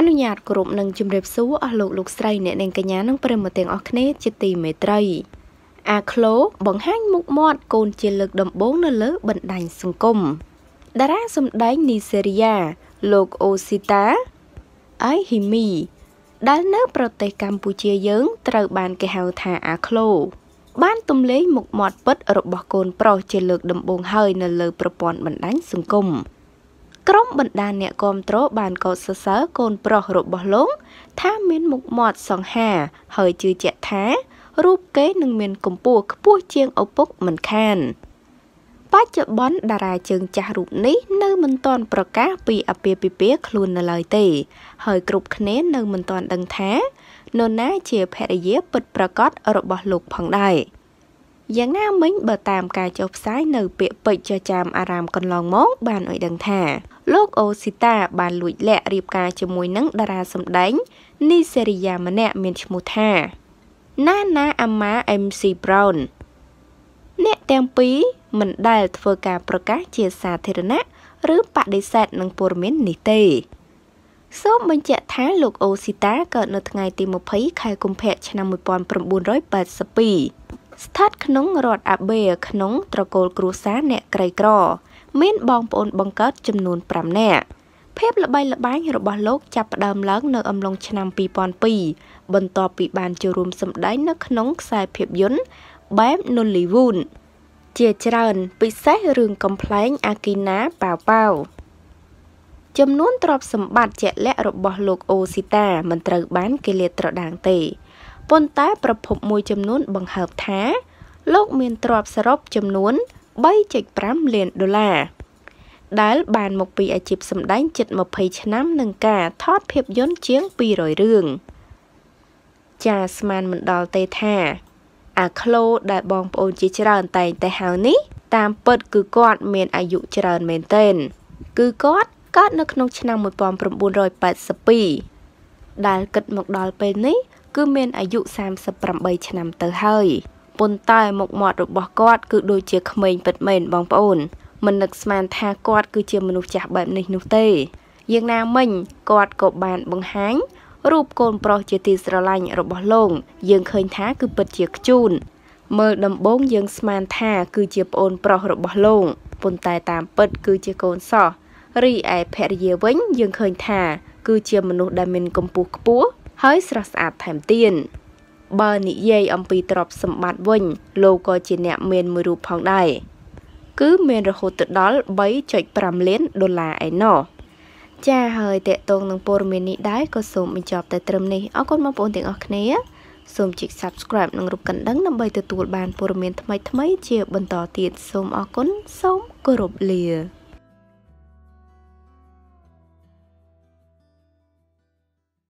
អនុញ្ញាតគ្រប់និងជម្រាបសួរអស់លោកលោកស្រីអ្នកនាងកញ្ញានិងប្រិមត្តទាំងអស់គ្នាជាទីមេត្រី អាក្លូបង្ហាញមុខមាត់កូនជាលើកដំបូងនៅលើបណ្ដាញសង្គមតារាសម្ដែងនីសេរីយ៉ាលោកអូស៊ីតាអៃហ៊ីមីដែលនៅប្រទេសកម្ពុជាយើង ត្រូវបានគេហៅថាអាក្លូ បានទម្លែងមុខមាត់ពិតរបស់កូនប្រុសជាលើកដំបូងហើយនៅលើប្រព័ន្ធបណ្ដាញសង្គម។ក្រុមបណ្ដាអ្នកគាំទ្របានកោតសរសើរកូនប្រុសរបស់លោកថាមានមុខមាត់សង្ហា ហើយជឿជាក់ថា រូបគេនឹងមានកម្ពស់ខ្ពស់ជាងឪពុកមិនខាន បច្ចុប្បន្នតារាជើងចាស់រូបនេះនៅមិនទាន់ប្រកាសពីអាពាហ៍ពិពាហ៍ខ្លួននៅឡើយទេហើយគ្រប់គ្នានៅមិនទាន់ដឹងថានរណាជាភរិយា ពិតប្រាកដរបស់លោកផងដែរយ៉ាងណាមិញបើតាមការចុះផ្សាយនៅ ពាក្យពេចន៍ចចាមអារាមកន្លងមកបានឲ្យដឹងថាលោកអូស៊ីតាបាន លួចលាក់រៀបការជាមួយនឹងតារាសម្ដែង នីសេរីយ៉ាម្នាក់មានឈ្មោះថាណាណាអាម៉ា MC Brown អ្នកទាំងពីរមិនដែល ធ្វើការប្រកាសជាសាធារណៈឬបដិសេធនឹងព័ត៌មាននេះទេ សូមបញ្ជាក់ថាលោកអូស៊ីតាកើតនៅថ្ងៃទី20ខែកុម្ភៈឆ្នាំ1982ស្ថិតក្នុងរដ្ឋអាបេក្នុង ត្រកូលគ្រួសារអ្នកក្រីក្រមានបងប្អូនបង្កើតចំនួន5នាក់ភាពល្បីល្បាញរបស់លោកចាប់ផ្ដើមឡើងនៅ អំឡុងឆ្នាំ2002បន្ទាប់ពីបានចូលរួមសម្ដែងនៅក្នុងខ្សែភាពយន្តបែប Nollywood ជាច្រើនពិសេសរឿងកំ pl ែងអាគីណាប៉ាវប៉ាវចំនួនទ្រព្យសម្បត្តិជាក់លាក់របស់លោកអូស៊ីតា មិនត្រូវបានគេលាតត្រដាងទេប៉ុន្តែប្រភពមួយចំនួនបង្ហើបថា លោកមានទ្រព្យសរុបចំនួន3.5លានដុល្លារដែល បានមកពីអាជីពសម្ដែងជិត20ឆ្នាំនឹងការថតភាពយន្តជាង200រឿងចាស្មានមិនដល់ទេថា អាក្លូដែលបងប្អូនជាច្រើនតែងតែហៅនេះ តាមពិតគឺគាត់ មានអាយុច្រើនមែនទែនគឺគាត់កើតនៅក្នុងឆ្នាំ1982ដែលគិតមកដល់ពេលនេះ គឺមានអាយុ38ឆ្នាំទៅហើយប៉ុន្តែមុខមាត់របស់គាត់គឺដូចជាក្មេងពិតមែនបងប្អូនមិននឹកស្មានថាគាត់គឺជាមនុស្សចាស់បែបនេះនោះទេយ៉ាងណាមិញគាត់ក៏បានបង្ហាញរូបកូនប្រុសជាទីស្រឡាញ់របស់លោកយើងឃើញថា គឺពិតជាខ្ជូនមើលដំបងយើងស្មានថា គឺជាប្អូនប្រុសរបស់លោកប៉ុន្តែតាមពិត គឺជាកូនសោះរីឯភរិយាវិញ យើងឃើញថាគឺជាមនុស្សដែលមានកម្ពស់ខ្ពស់ហើយស្រស់ស្អាតថែមទៀតបើនិយាយអំពីទ្រព្យសម្បត្តិវិញលោកក៏ជាអ្នកមានមួយរូបផងដែរគឺមានរហូតទៅដល់3.5លានដុល្លារឯណោះចាហើយតកតងនឹងព័ត៌មាននេះដែរក៏សូមបញ្ចប់តែត្រឹមនេះអរគុណបងប្អូនទាំងអស់គ្នាសូមចុច Subscribe និងរូបកណ្ដឹងដើម្បីទទួលបានព័ត៌មានថ្មីៗជាបន្តទៀតសូមអរគុណសូមគោរពលា